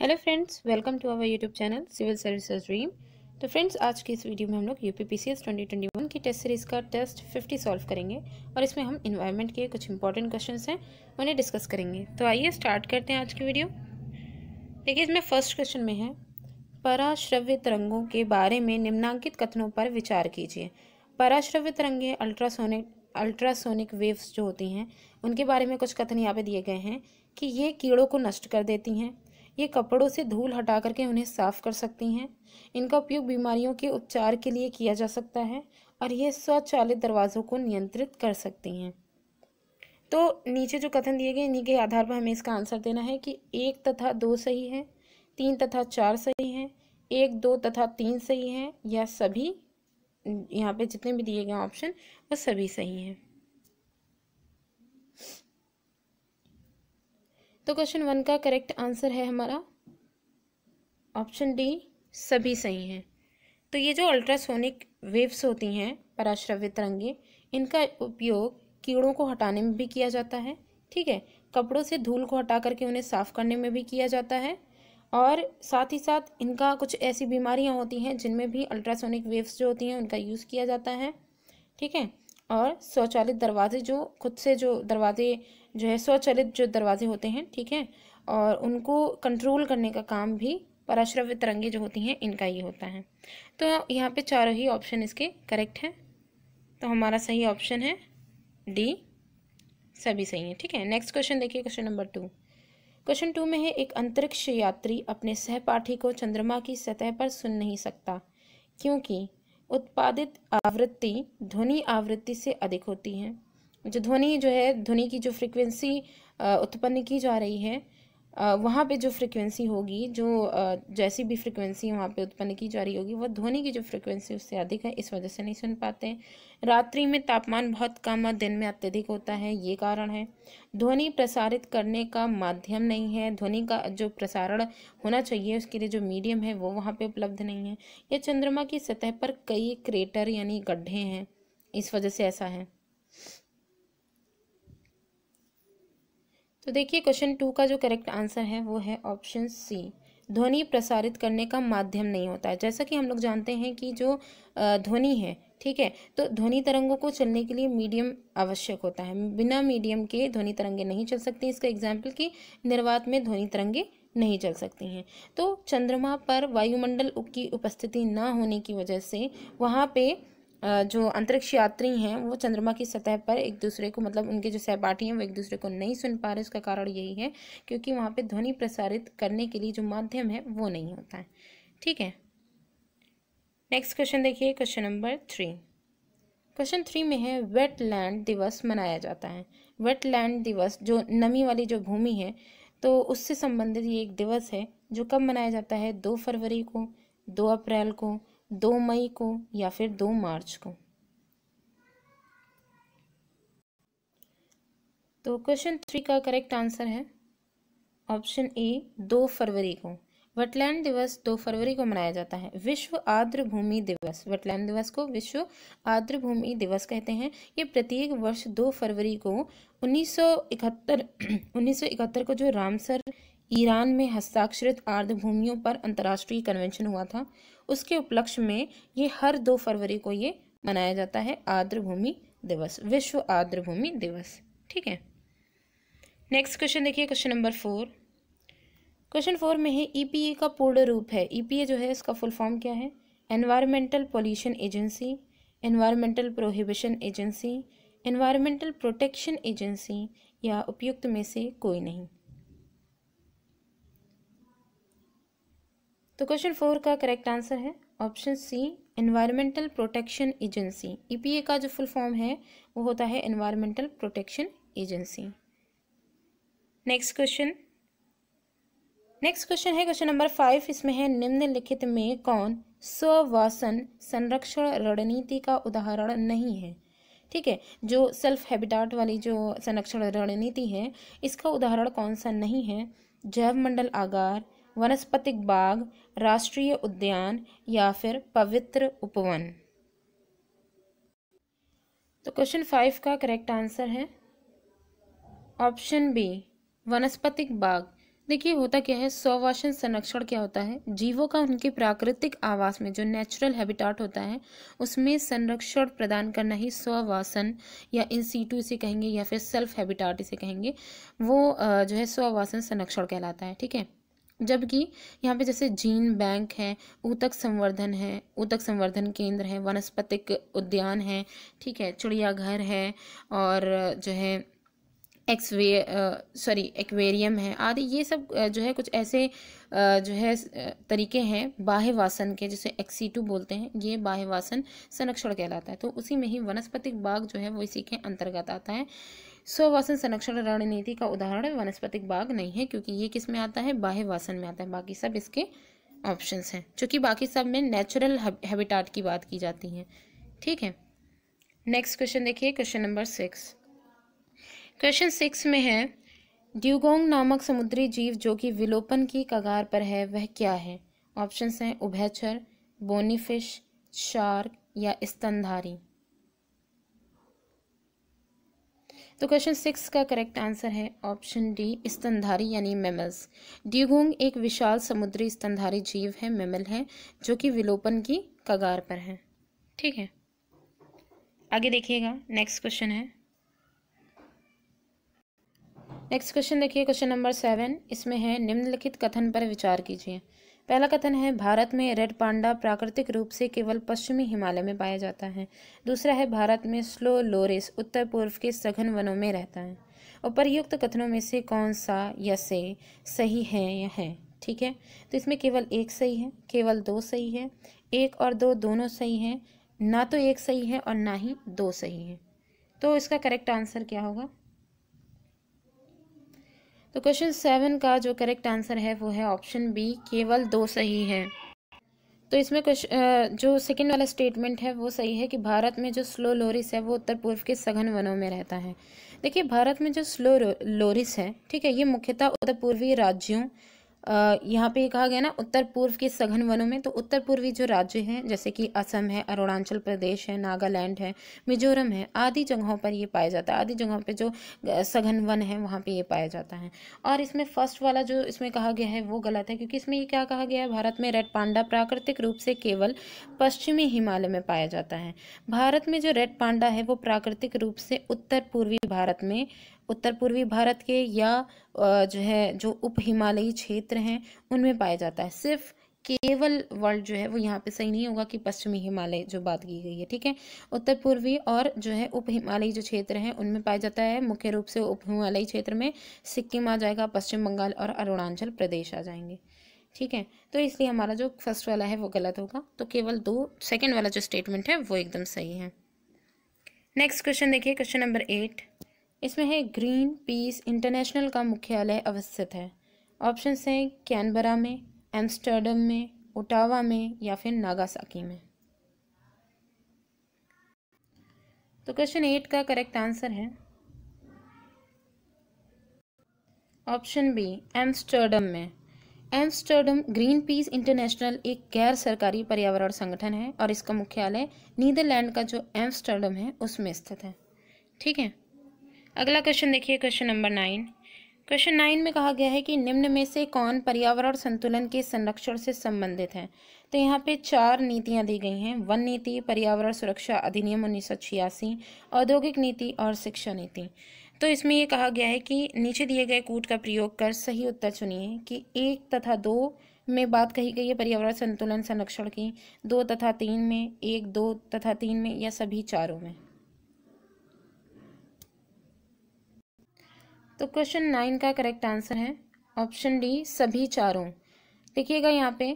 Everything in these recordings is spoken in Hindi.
hello friends welcome to our YouTube channel civil services dream तो फ्रेंड्स आज की इस वीडियो में हम लोग U P P S C twenty twenty one की टेस्ट सीरीज़ का टेस्ट फिफ्टी सॉल्व करेंगे और इसमें हम इन्वायरमेंट के कुछ इंपॉर्टेंट क्वेश्चन हैं उन्हें डिस्कस करेंगे तो आइए स्टार्ट करते हैं आज की वीडियो देखिए इसमें फर्स्ट क्वेश्चन में है पराश्रव्य तरंगों के बारे में निम्नांकित कथनों पर विचार कीजिए पराश्रव्य तरंगे अल्ट्रासोनिक अल्ट्रासोनिक वेव्स जो होती हैं उनके बारे में कुछ कथन यहाँ पे दिए गए हैं कि ये कीड़ों को नष्ट कर देती हैं ये कपड़ों से धूल हटा करके उन्हें साफ कर सकती हैं इनका उपयोग बीमारियों के उपचार के लिए किया जा सकता है और ये स्वचालित दरवाज़ों को नियंत्रित कर सकती हैं तो नीचे जो कथन दिए गए इन्हीं के आधार पर हमें इसका आंसर देना है कि एक तथा दो सही है तीन तथा चार सही है एक दो तथा तीन सही है या सभी यहाँ पे जितने भी दिए गए ऑप्शन वो सभी सही हैं तो क्वेश्चन वन का करेक्ट आंसर है हमारा ऑप्शन डी सभी सही हैं तो ये जो अल्ट्रासोनिक वेव्स होती हैं पराश्रव्य तरंगे इनका उपयोग कीड़ों को हटाने में भी किया जाता है ठीक है कपड़ों से धूल को हटा करके उन्हें साफ़ करने में भी किया जाता है और साथ ही साथ इनका कुछ ऐसी बीमारियां होती हैं जिनमें भी अल्ट्रासोनिक वेव्स जो होती हैं उनका यूज़ किया जाता है ठीक है और स्वचालित दरवाजे जो खुद से जो दरवाजे जो है स्वचलित जो दरवाजे होते हैं ठीक है और उनको कंट्रोल करने का काम भी पराश्रव्य तरंगे जो होती हैं इनका ही होता है तो यहाँ पे चारों ही ऑप्शन इसके करेक्ट हैं तो हमारा सही ऑप्शन है डी सभी सही है ठीक है नेक्स्ट क्वेश्चन देखिए question number two question two में है एक अंतरिक्ष यात्री अपने सहपाठी को चंद्रमा की सतह पर सुन नहीं सकता क्योंकि उत्पादित आवृत्ति ध्वनि आवृत्ति से अधिक होती है जो ध्वनि जो है ध्वनि की जो फ्रिक्वेंसी उत्पन्न की जा रही है वहाँ पे जो फ्रिक्वेंसी होगी जो जैसी भी फ्रिक्वेंसी वहाँ पे उत्पन्न की जा रही होगी वह ध्वनि की जो फ्रिक्वेंसी उससे अधिक है इस वजह से नहीं सुन पाते रात्रि में तापमान बहुत कम और दिन में अत्यधिक होता है ये कारण है ध्वनि प्रसारित करने का माध्यम नहीं है ध्वनि का जो प्रसारण होना चाहिए उसके लिए जो मीडियम है वो वहाँ पर उपलब्ध नहीं है यह चंद्रमा की सतह पर कई क्रेटर यानी गड्ढे हैं इस वजह से ऐसा है तो देखिए क्वेश्चन टू का जो करेक्ट आंसर है वो है ऑप्शन सी ध्वनि प्रसारित करने का माध्यम नहीं होता है जैसा कि हम लोग जानते हैं कि जो ध्वनि है ठीक है तो ध्वनि तरंगों को चलने के लिए मीडियम आवश्यक होता है बिना मीडियम के ध्वनि तरंगे नहीं चल सकती इसका एग्जाम्पल कि निर्वात में ध्वनि तरंगे नहीं चल सकती हैं तो चंद्रमा पर वायुमंडल की उपस्थिति ना होने की वजह से वहाँ पे जो अंतरिक्ष यात्री हैं वो चंद्रमा की सतह पर एक दूसरे को मतलब उनके जो सहपाठी हैं वो एक दूसरे को नहीं सुन पा रहे उसका कारण यही है क्योंकि वहाँ पे ध्वनि प्रसारित करने के लिए जो माध्यम है वो नहीं होता है ठीक है नेक्स्ट क्वेश्चन देखिए question number three question three में है वेटलैंड दिवस मनाया जाता है वेटलैंड दिवस जो नमी वाली जो भूमि है तो उससे संबंधित ये एक दिवस है जो कब मनाया जाता है दो फरवरी को दो अप्रैल को दो मई को या फिर दो मार्च को तो क्वेश्चन थ्री का करेक्ट आंसर है ऑप्शन ए दो फरवरी को वटलैंड दिवस दो फरवरी को मनाया जाता है विश्व आर्द्र भूमि दिवस वटलैंड दिवस को विश्व आर्द्र भूमि दिवस कहते हैं ये प्रत्येक वर्ष दो फरवरी को 1971 1971 को जो रामसर ईरान में हस्ताक्षरित आर्द्रभूमियों पर अंतर्राष्ट्रीय कन्वेंशन हुआ था उसके उपलक्ष्य में ये हर दो फरवरी को ये मनाया जाता है आर्द्रभूमि दिवस विश्व आर्द्रभूमि दिवस ठीक है नेक्स्ट क्वेश्चन देखिए question number four question four में है ईपीए e का पूर्ण रूप है ईपीए e जो है इसका फुल फॉर्म क्या है environmental pollution agency environmental prohibition agency environmental protection agency या उपयुक्त में से कोई नहीं तो क्वेश्चन फोर का करेक्ट आंसर है option C environmental protection agency EPA का जो फुल फॉर्म है वो होता है environmental protection agency next question next question है क्वेश्चन नंबर फाइव इसमें है निम्नलिखित में कौन स्ववासन संरक्षण रणनीति का उदाहरण नहीं है ठीक है जो सेल्फ हैबिटाट वाली जो संरक्षण रणनीति है इसका उदाहरण कौन सा नहीं है जैव मंडल आगार वनस्पतिक बाग राष्ट्रीय उद्यान या फिर पवित्र उपवन तो क्वेश्चन फाइव का करेक्ट आंसर है ऑप्शन बी वनस्पतिक बाग देखिए होता क्या है स्ववासन संरक्षण क्या होता है जीवों का उनके प्राकृतिक आवास में जो नेचुरल हैबिटाट होता है उसमें संरक्षण प्रदान करना ही स्ववासन या इन सीटू इसे कहेंगे या फिर सेल्फ हैबिटाट इसे कहेंगे वो जो है स्ववासन संरक्षण कहलाता है ठीक है जबकि यहाँ पे जैसे जीन बैंक है ऊतक संवर्धन है ऊतक संवर्धन केंद्र है वनस्पतिक उद्यान है ठीक है चिड़ियाघर है और जो है एक्सवे सॉरी एक्वेरियम है आदि ये सब जो है कुछ ऐसे जो है तरीके हैं बाह्यवासन के जिसे एक्सीटू बोलते हैं ये बाह्यवासन संरक्षण कहलाता है तो उसी में ही वनस्पतिक बाग जो है वो इसी के अंतर्गत आता है स्ववासन संरक्षण रणनीति का उदाहरण वनस्पतिक बाग नहीं है क्योंकि ये किस में आता है बाह्य वासन में आता है बाकी सब इसके ऑप्शन हैं चूँकि बाकी सब में नेचुरल हैबिटाट की बात की जाती है ठीक है नेक्स्ट क्वेश्चन देखिए question number six question six में है ड्यूगोंग नामक समुद्री जीव जो कि विलोपन की कगार पर है वह क्या है ऑप्शंस हैं उभयचर बोनीफिश शार्क या स्तनधारी तो क्वेश्चन सिक्स का करेक्ट आंसर है ऑप्शन डी स्तनधारी यानी मेमल्स ड्यूगोंग एक विशाल समुद्री स्तनधारी जीव है मेमल है जो कि विलोपन की कगार पर है ठीक है आगे देखिएगा नेक्स्ट क्वेश्चन है नेक्स्ट क्वेश्चन देखिए क्वेश्चन नंबर सेवन इसमें है निम्नलिखित कथन पर विचार कीजिए पहला कथन है भारत में रेड पांडा प्राकृतिक रूप से केवल पश्चिमी हिमालय में पाया जाता है दूसरा है भारत में स्लो लोरिस उत्तर पूर्व के सघन वनों में रहता है उपरयुक्त कथनों में से कौन सा या से सही है या है ठीक है तो इसमें केवल एक सही है केवल दो सही है एक और दो दोनों सही हैं ना तो एक सही है और ना ही दो सही है तो इसका करेक्ट आंसर क्या होगा तो क्वेश्चन सेवन का जो करेक्ट आंसर है वो है ऑप्शन बी केवल दो सही है तो इसमें क्वेश्चन जो सेकंड वाला स्टेटमेंट है वो सही है कि भारत में जो स्लो लोरिस है वो उत्तर पूर्व के सघन वनों में रहता है देखिए भारत में जो स्लो लोरिस है ठीक है ये मुख्यतः उत्तर पूर्वी राज्यों यहाँ पे कहा गया ना उत्तर पूर्व के सघन वनों में तो उत्तर पूर्वी जो राज्य हैं जैसे कि असम है अरुणाचल प्रदेश है नागालैंड है मिजोरम है आदि जगहों पर ये पाया जाता है आदि जगहों पे जो सघन वन है वहाँ पे ये पाया जाता है और इसमें फर्स्ट वाला जो इसमें कहा गया है वो गलत है क्योंकि इसमें ये क्या कहा गया है भारत में रेड पांडा प्राकृतिक रूप से केवल पश्चिमी हिमालय में पाया जाता है भारत में जो रेड पांडा है वो प्राकृतिक रूप से उत्तर पूर्वी भारत में उत्तर पूर्वी भारत के या जो है जो उप हिमालयी क्षेत्र हैं उनमें पाया जाता है सिर्फ केवल वर्ल्ड जो है वो यहाँ पे सही नहीं होगा कि पश्चिमी हिमालय जो बात की गई है ठीक है उत्तर पूर्वी और जो है उप हिमालयी जो क्षेत्र हैं उनमें पाया जाता है मुख्य रूप से उप हिमालयी क्षेत्र में सिक्किम आ जाएगा पश्चिम बंगाल और अरुणाचल प्रदेश आ जाएंगे ठीक है तो इसलिए हमारा जो फर्स्ट वाला है वो गलत होगा तो केवल दो सेकेंड वाला जो स्टेटमेंट है वो एकदम सही है नेक्स्ट क्वेश्चन देखिए क्वेश्चन नंबर एट इसमें है ग्रीन पीस इंटरनेशनल का मुख्यालय अवस्थित है ऑप्शन हैं कैनबरा में एम्स्टर्डम में ओटावा में या फिर नागासाकी में तो क्वेश्चन एट का करेक्ट आंसर है ऑप्शन बी एम्स्टर्डम में एम्स्टर्डम ग्रीन पीस इंटरनेशनल एक गैर सरकारी पर्यावरण संगठन है और इसका मुख्यालय नीदरलैंड का जो एम्स्टर्डम है उसमें स्थित है ठीक है अगला क्वेश्चन देखिए question number nine question nine में कहा गया है कि निम्न में से कौन पर्यावरण संतुलन के संरक्षण से संबंधित है तो यहाँ पे चार नीतियाँ दी गई हैं वन नीति पर्यावरण सुरक्षा अधिनियम उन्नीस औद्योगिक नीति और शिक्षा नीति तो इसमें यह कहा गया है कि नीचे दिए गए कूट का प्रयोग कर सही उत्तर चुनिए कि एक तथा दो में बात कही गई है पर्यावरण संतुलन संरक्षण की दो तथा तीन में एक दो तथा तीन में या सभी चारों में तो क्वेश्चन नाइन का करेक्ट आंसर है ऑप्शन डी सभी चारों देखिएगा यहाँ पे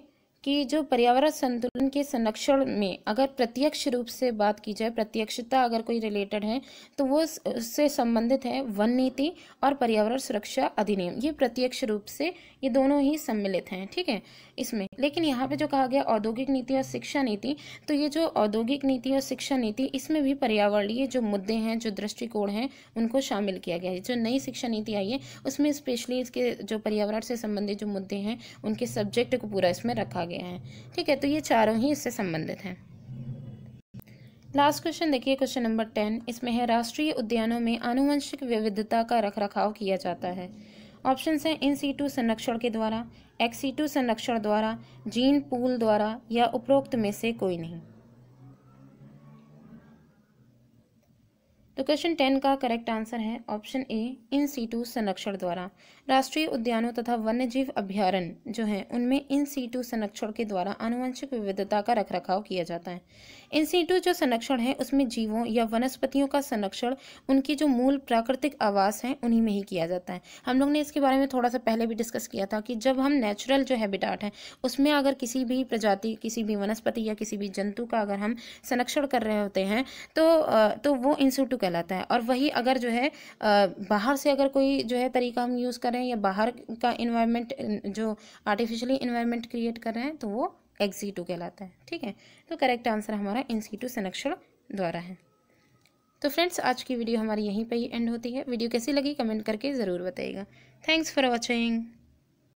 कि जो पर्यावरण संतुलन के संरक्षण में अगर प्रत्यक्ष रूप से बात की जाए प्रत्यक्षता अगर कोई रिलेटेड है तो वो उससे संबंधित है वन नीति और पर्यावरण सुरक्षा अधिनियम ये प्रत्यक्ष रूप से ये दोनों ही सम्मिलित हैं ठीक है इसमें लेकिन यहाँ पे जो कहा गया औद्योगिक नीति और शिक्षा नीति तो ये जो औद्योगिक नीति और शिक्षा नीति इसमें भी पर्यावरणीय जो मुद्दे हैं जो दृष्टिकोण हैं उनको शामिल किया गया है जो नई शिक्षा नीति आई है उसमें स्पेशली इसके जो पर्यावरण से संबंधित जो मुद्दे हैं उनके सब्जेक्ट को पूरा इसमें रखा गया गया है ठीक है तो ये चारों ही इससे संबंधित हैं लास्ट क्वेश्चन देखिए क्वेश्चन नंबर टेन इसमें है राष्ट्रीय उद्यानों में आनुवंशिक विविधता का रख रखाव किया जाता है ऑप्शन हैं इन सी टू संरक्षण के द्वारा एक्सी टू संरक्षण द्वारा जीन पूल द्वारा या उपरोक्त में से कोई नहीं तो क्वेश्चन टेन का करेक्ट आंसर है ऑप्शन ए इन सीटू संरक्षण द्वारा राष्ट्रीय उद्यानों तथा वन्यजीव अभ्यारण जो हैं उनमें इन सीटू संरक्षण के द्वारा आनुवंशिक विविधता का रखरखाव किया जाता है इन सीटू जो संरक्षण है उसमें जीवों या वनस्पतियों का संरक्षण उनकी जो मूल प्राकृतिक आवास हैं उन्हीं में ही किया जाता है हम लोग ने इसके बारे में थोड़ा सा पहले भी डिस्कस किया था कि जब हम नेचुरल जो हैबिटाट है उसमें अगर किसी भी प्रजाति किसी भी वनस्पति या किसी भी जंतु का अगर हम संरक्षण कर रहे होते हैं तो, तो वो इन सीटू कहलाता है और वही अगर जो है बाहर से अगर कोई जो है तरीका हम यूज़ करें या बाहर का इन्वायरमेंट जो आर्टिफिशियली इन्वायरमेंट क्रिएट कर रहे हैं तो वो एक्सीटू e कहलाता है ठीक है तो करेक्ट आंसर हमारा इंसीटू संरक्षण द्वारा है तो फ्रेंड्स आज की वीडियो हमारी यहीं पर ही एंड होती है वीडियो कैसी लगी कमेंट करके ज़रूर बताइएगा थैंक्स फॉर वॉचिंग